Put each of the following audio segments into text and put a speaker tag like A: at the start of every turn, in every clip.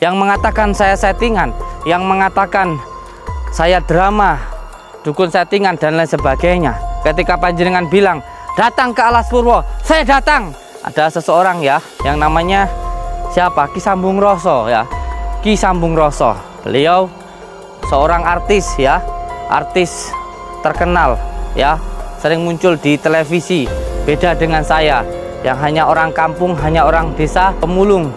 A: yang mengatakan saya settingan, yang mengatakan saya drama, dukun settingan dan lain sebagainya. Ketika panjenengan bilang, "Datang ke Alas Purwo, saya datang." Ada seseorang ya yang namanya siapa? Ki Sambung Roso ya. Ki Sambung Roso. Beliau seorang artis ya, artis terkenal ya, sering muncul di televisi. Beda dengan saya yang hanya orang kampung, hanya orang desa pemulung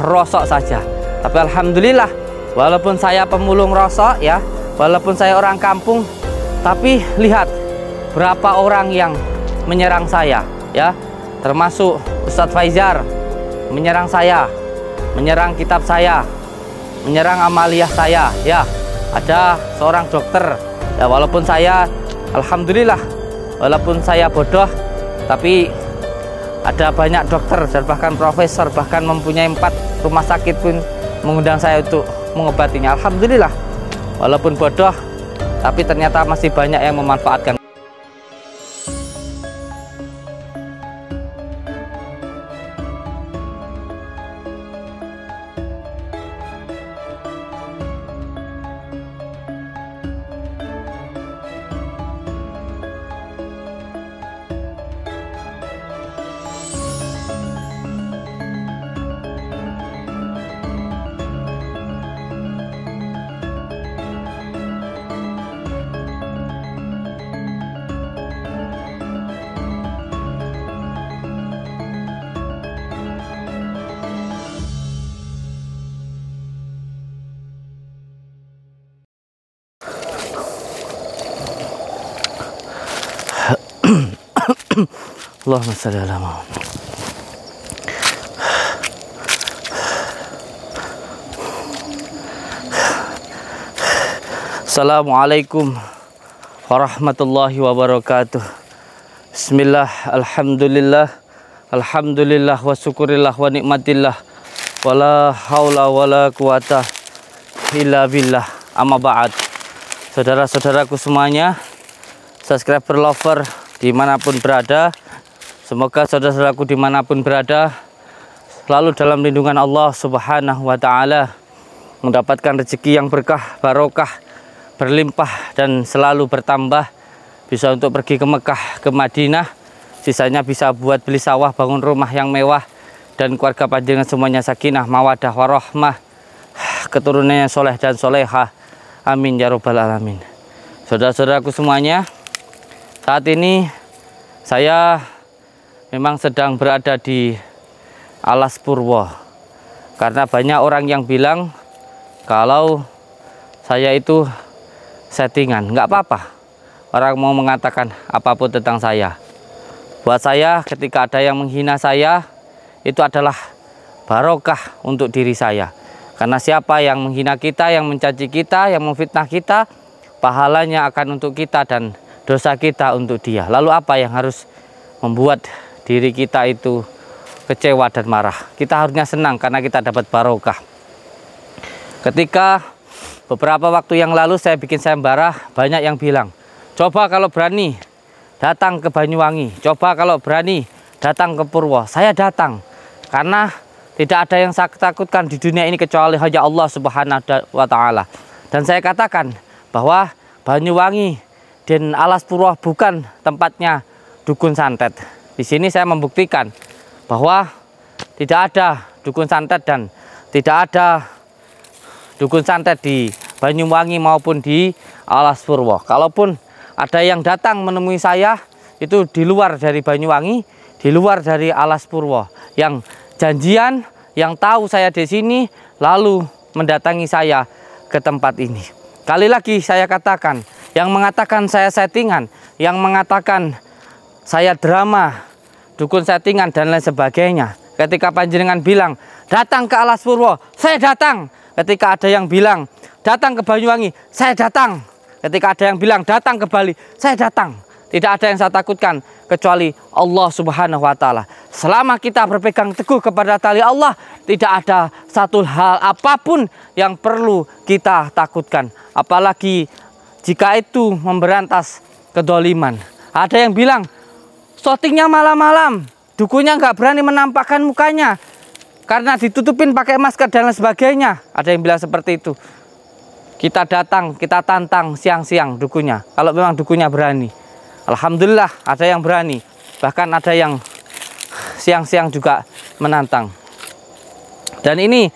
A: rosok saja tapi alhamdulillah walaupun saya pemulung rosok ya walaupun saya orang kampung tapi lihat berapa orang yang menyerang saya ya termasuk Ustadz Faizar menyerang saya menyerang kitab saya menyerang Amalia saya ya ada seorang dokter ya walaupun saya alhamdulillah walaupun saya bodoh tapi ada banyak dokter dan bahkan profesor, bahkan mempunyai empat rumah sakit pun mengundang saya untuk mengobatinya. Alhamdulillah, walaupun bodoh, tapi ternyata masih banyak yang memanfaatkan. Allahumma salli ala Muhammad. Assalamualaikum warahmatullahi wabarakatuh. Bismillah, alhamdulillah, alhamdulillah wa syukurillah wa nikmatillah. Wala haula wala quwata illa billah. Amma ba'd. Saudara-saudaraku semuanya, subscriber lover dimanapun berada semoga saudara-saudaraku dimanapun berada selalu dalam lindungan Allah subhanahu wa ta'ala mendapatkan rezeki yang berkah barokah berlimpah dan selalu bertambah bisa untuk pergi ke Mekah ke Madinah sisanya bisa buat beli sawah bangun rumah yang mewah dan keluarga panjang semuanya sakinah mawadah warohmah keturunannya soleh dan soleha. amin ya robbal alamin saudara-saudaraku semuanya saat ini saya memang sedang berada di Alas Purwo. Karena banyak orang yang bilang kalau saya itu settingan, nggak apa-apa. Orang mau mengatakan apapun tentang saya. Buat saya ketika ada yang menghina saya itu adalah barokah untuk diri saya. Karena siapa yang menghina kita, yang mencaci kita, yang memfitnah kita, pahalanya akan untuk kita dan dosa kita untuk dia. Lalu apa yang harus membuat diri kita itu kecewa dan marah? Kita harusnya senang karena kita dapat barokah. Ketika beberapa waktu yang lalu saya bikin saya sayembara, banyak yang bilang, coba kalau berani datang ke Banyuwangi, coba kalau berani datang ke Purwo. Saya datang karena tidak ada yang saya takutkan di dunia ini kecuali hanya Allah Subhanahu wa taala. Dan saya katakan bahwa Banyuwangi dan alas purwah bukan tempatnya dukun santet. Di sini saya membuktikan bahwa tidak ada dukun santet dan tidak ada dukun santet di Banyuwangi maupun di Alas Purwo. Kalaupun ada yang datang menemui saya itu di luar dari Banyuwangi, di luar dari Alas Purwo yang janjian yang tahu saya di sini lalu mendatangi saya ke tempat ini. Kali lagi saya katakan yang mengatakan saya settingan, yang mengatakan saya drama, dukun settingan dan lain sebagainya. Ketika panjenengan bilang, "Datang ke Alas Purwo, saya datang." Ketika ada yang bilang, "Datang ke Banyuwangi, saya datang." Ketika ada yang bilang, "Datang ke Bali, saya datang." Tidak ada yang saya takutkan kecuali Allah Subhanahu wa taala. Selama kita berpegang teguh kepada tali Allah, tidak ada satu hal apapun yang perlu kita takutkan. Apalagi jika itu memberantas kedoliman. Ada yang bilang, shootingnya malam-malam, dukunya nggak berani menampakkan mukanya karena ditutupin pakai masker dan lain sebagainya. Ada yang bilang seperti itu. Kita datang, kita tantang siang-siang dukunya. Kalau memang dukunya berani. Alhamdulillah ada yang berani. Bahkan ada yang siang-siang juga menantang. Dan ini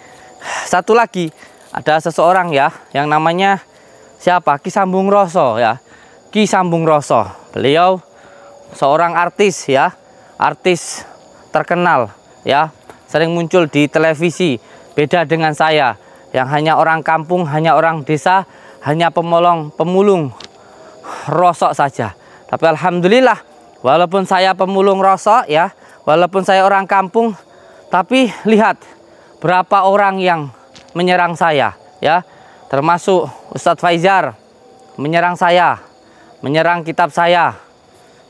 A: satu lagi ada seseorang ya yang namanya siapa Ki Sambung Roso ya Ki Sambung Roso beliau seorang artis ya artis terkenal ya sering muncul di televisi beda dengan saya yang hanya orang kampung hanya orang desa hanya pemolong pemulung rosok saja tapi Alhamdulillah walaupun saya pemulung rosok ya walaupun saya orang kampung tapi lihat berapa orang yang menyerang saya ya termasuk Ustadz Faizar menyerang saya, menyerang kitab saya,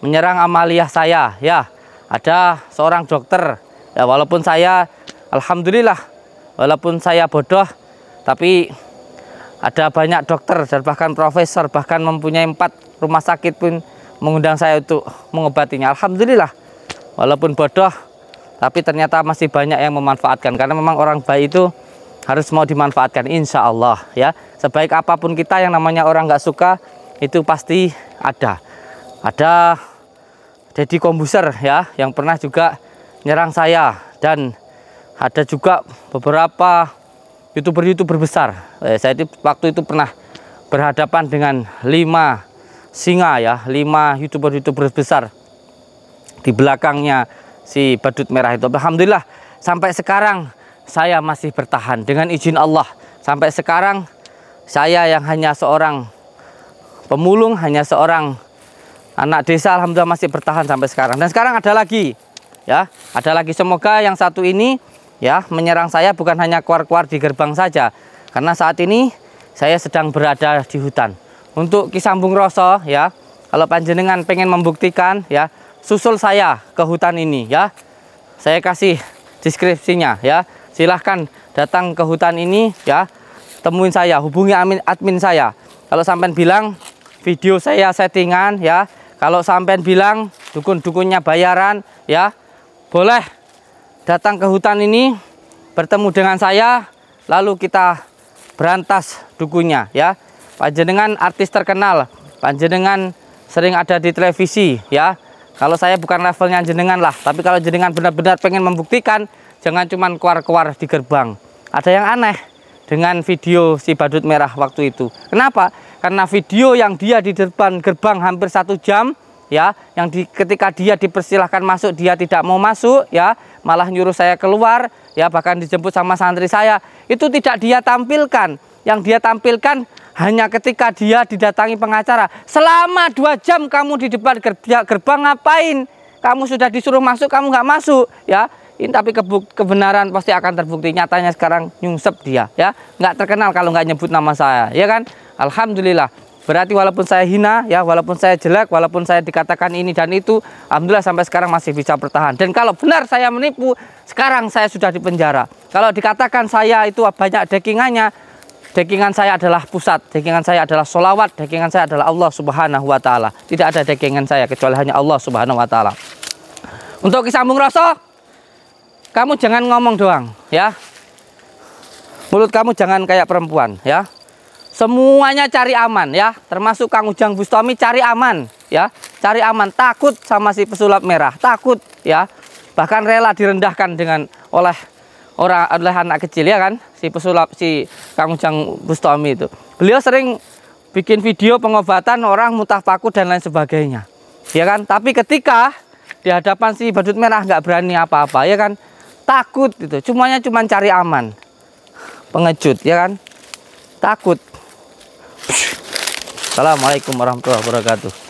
A: menyerang amaliah saya. Ya, ada seorang dokter. Ya, walaupun saya, alhamdulillah, walaupun saya bodoh, tapi ada banyak dokter dan bahkan profesor, bahkan mempunyai empat rumah sakit pun mengundang saya untuk mengobatinya. Alhamdulillah, walaupun bodoh, tapi ternyata masih banyak yang memanfaatkan karena memang orang baik itu harus mau dimanfaatkan insya Allah ya sebaik apapun kita yang namanya orang nggak suka itu pasti ada ada Deddy Kombuser ya yang pernah juga nyerang saya dan ada juga beberapa youtuber-youtuber besar eh, saya itu waktu itu pernah berhadapan dengan lima singa ya lima youtuber-youtuber besar di belakangnya si badut merah itu Alhamdulillah sampai sekarang saya masih bertahan dengan izin Allah. Sampai sekarang saya yang hanya seorang pemulung, hanya seorang anak desa alhamdulillah masih bertahan sampai sekarang. Dan sekarang ada lagi. Ya, ada lagi semoga yang satu ini ya menyerang saya bukan hanya keluar-keluar di gerbang saja. Karena saat ini saya sedang berada di hutan. Untuk Kisambung Roso ya. Kalau panjenengan pengen membuktikan ya, susul saya ke hutan ini ya. Saya kasih deskripsinya ya silahkan datang ke hutan ini ya temuin saya hubungi admin, admin saya kalau sampean bilang video saya settingan ya kalau sampean bilang dukun-dukunnya bayaran ya boleh datang ke hutan ini bertemu dengan saya lalu kita berantas dukunnya ya panjenengan artis terkenal panjenengan sering ada di televisi ya kalau saya bukan levelnya jenengan lah tapi kalau jenengan benar-benar pengen membuktikan jangan cuman keluar-keluar di gerbang ada yang aneh dengan video si badut merah waktu itu kenapa karena video yang dia di depan gerbang hampir satu jam ya yang di, ketika dia dipersilahkan masuk dia tidak mau masuk ya malah nyuruh saya keluar ya bahkan dijemput sama santri saya itu tidak dia tampilkan yang dia tampilkan hanya ketika dia didatangi pengacara selama dua jam kamu di depan gerbang, ngapain kamu sudah disuruh masuk kamu nggak masuk ya ini tapi kebenaran pasti akan terbukti nyatanya sekarang nyungsep dia ya nggak terkenal kalau nggak nyebut nama saya ya kan Alhamdulillah berarti walaupun saya hina ya walaupun saya jelek walaupun saya dikatakan ini dan itu Alhamdulillah sampai sekarang masih bisa bertahan dan kalau benar saya menipu sekarang saya sudah di penjara kalau dikatakan saya itu banyak dekingannya dekingan saya adalah pusat, dekingan saya adalah solawat, dekingan saya adalah Allah Subhanahu wa Ta'ala. Tidak ada dekingan saya kecuali hanya Allah Subhanahu wa Ta'ala. Untuk kisah Bung kamu jangan ngomong doang ya mulut kamu jangan kayak perempuan ya semuanya cari aman ya termasuk Kang Ujang Bustami cari aman ya cari aman takut sama si pesulap merah takut ya bahkan rela direndahkan dengan oleh orang oleh anak kecil ya kan si pesulap si Kang Ujang Bustami itu beliau sering bikin video pengobatan orang mutah paku dan lain sebagainya ya kan tapi ketika di hadapan si badut merah nggak berani apa-apa ya kan takut gitu semuanya cuma cari aman pengecut ya kan takut Assalamualaikum warahmatullahi wabarakatuh